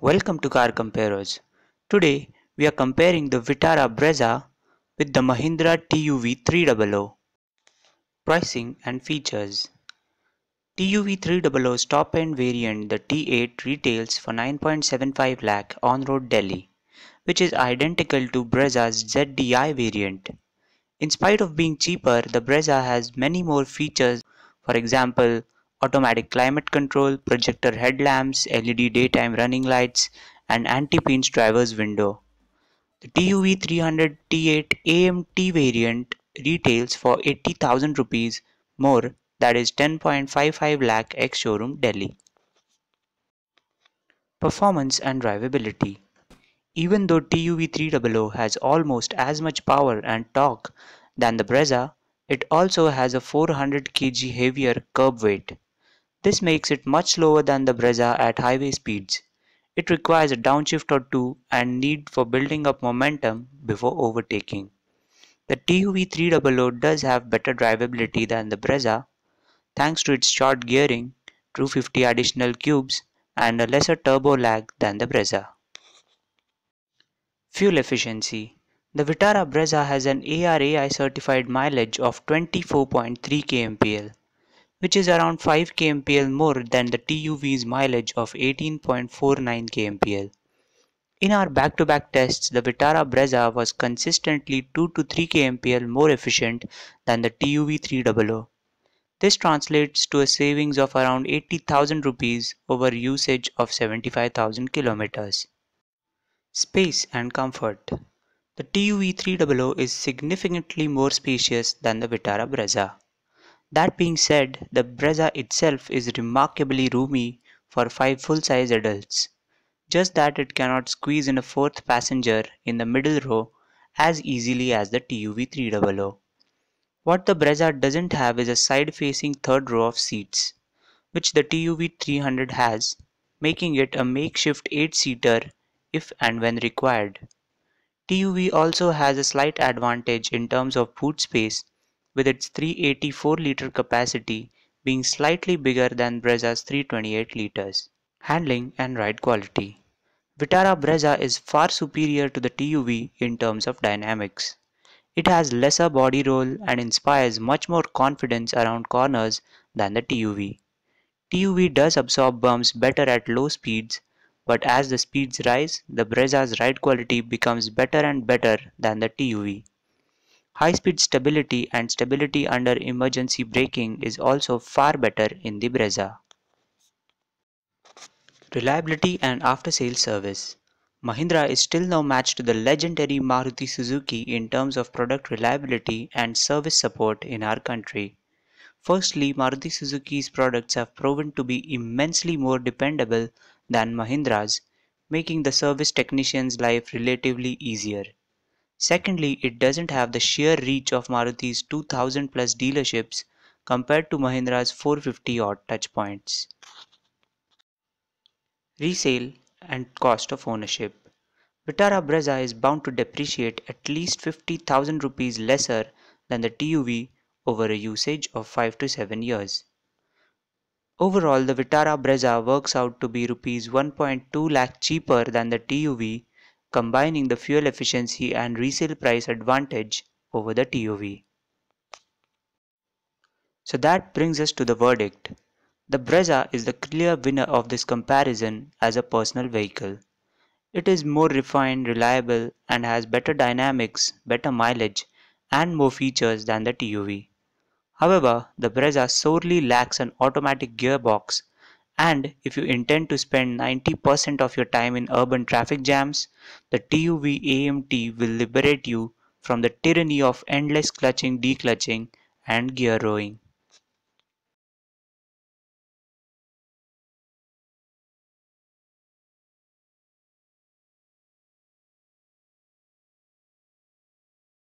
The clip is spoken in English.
Welcome to Car Comparers. Today we are comparing the Vitara Brezza with the Mahindra TUV 300. Pricing and features TUV 300's top-end variant the T8 retails for 9.75 lakh on-road Delhi which is identical to Brezza's ZDI variant. In spite of being cheaper, the Brezza has many more features for example automatic climate control, projector headlamps, LED daytime running lights, and anti-pinch driver's window. The TUV 300 T8 AMT variant retails for 80,000 rupees more that is 10.55 lakh ex showroom Delhi. Performance and drivability Even though TUV 300 has almost as much power and torque than the Brezza, it also has a 400 kg heavier curb weight. This makes it much slower than the Brezza at highway speeds. It requires a downshift or two and need for building up momentum before overtaking. The TUV 300 does have better drivability than the Brezza thanks to its short gearing, 250 additional cubes and a lesser turbo lag than the Brezza. Fuel efficiency The Vitara Brezza has an ARAI certified mileage of 24.3 kmpl which is around 5 kmpl more than the TUV's mileage of 18.49 kmpl. In our back-to-back -back tests, the Vitara Brezza was consistently 2 to 3 kmpl more efficient than the TUV 300. This translates to a savings of around 80,000 rupees over usage of 75,000 kilometers. Space and comfort. The TUV 300 is significantly more spacious than the Vitara Brezza. That being said, the Brezza itself is remarkably roomy for five full-size adults. Just that it cannot squeeze in a fourth passenger in the middle row as easily as the TUV300. What the Brezza doesn't have is a side-facing third row of seats, which the TUV300 has, making it a makeshift 8-seater if and when required. TUV also has a slight advantage in terms of boot space with its 384 litre capacity being slightly bigger than Brezza's 328 liters. Handling and ride quality Vitara Brezza is far superior to the TUV in terms of dynamics. It has lesser body roll and inspires much more confidence around corners than the TUV. TUV does absorb bumps better at low speeds, but as the speeds rise, the Brezza's ride quality becomes better and better than the TUV. High-speed stability and stability under emergency braking is also far better in the Brezza. Reliability and after sales service Mahindra is still now matched to the legendary Maruti Suzuki in terms of product reliability and service support in our country. Firstly, Maruti Suzuki's products have proven to be immensely more dependable than Mahindra's, making the service technician's life relatively easier. Secondly, it doesn't have the sheer reach of Maruti's 2000 plus dealerships compared to Mahindra's 450 odd touchpoints. Resale and cost of ownership. Vitara Brezza is bound to depreciate at least 50,000 rupees lesser than the TUV over a usage of 5 to 7 years. Overall, the Vitara Brezza works out to be rupees 1.2 lakh cheaper than the TUV combining the fuel efficiency and resale price advantage over the TOV. So that brings us to the verdict. The Brezza is the clear winner of this comparison as a personal vehicle. It is more refined, reliable and has better dynamics, better mileage and more features than the TUV. However, the Brezza sorely lacks an automatic gearbox and if you intend to spend 90% of your time in urban traffic jams, the TUV AMT will liberate you from the tyranny of endless clutching, declutching, and gear rowing.